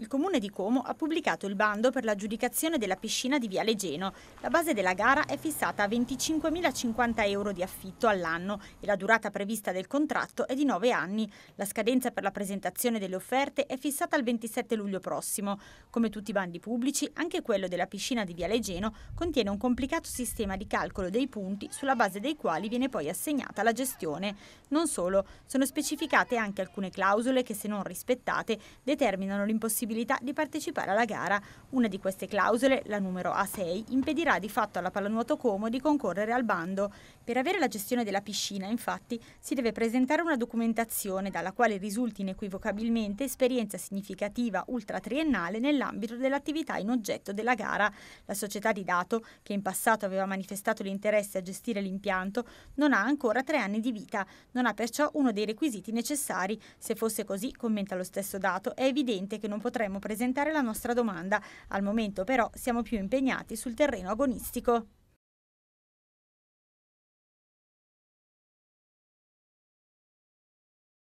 il comune di Como ha pubblicato il bando per l'aggiudicazione della piscina di Viale Geno. La base della gara è fissata a 25.050 euro di affitto all'anno e la durata prevista del contratto è di 9 anni. La scadenza per la presentazione delle offerte è fissata il 27 luglio prossimo. Come tutti i bandi pubblici, anche quello della piscina di Viale Geno contiene un complicato sistema di calcolo dei punti sulla base dei quali viene poi assegnata la gestione. Non solo, sono specificate anche alcune clausole che se non rispettate determinano l'impossibilità possibilità di partecipare alla gara. Una di queste clausole, la numero A6, impedirà di fatto alla Pallanuoto Como di concorrere al bando. Per avere la gestione della piscina, infatti, si deve presentare una documentazione dalla quale risulti inequivocabilmente esperienza significativa ultratriennale nell'ambito dell'attività in oggetto della gara. La società di dato, che in passato aveva manifestato l'interesse a gestire l'impianto, non ha ancora tre anni di vita, non ha perciò uno dei requisiti necessari. Se fosse così, commenta lo stesso dato, è evidente che non potrà potremmo presentare la nostra domanda. Al momento però siamo più impegnati sul terreno agonistico.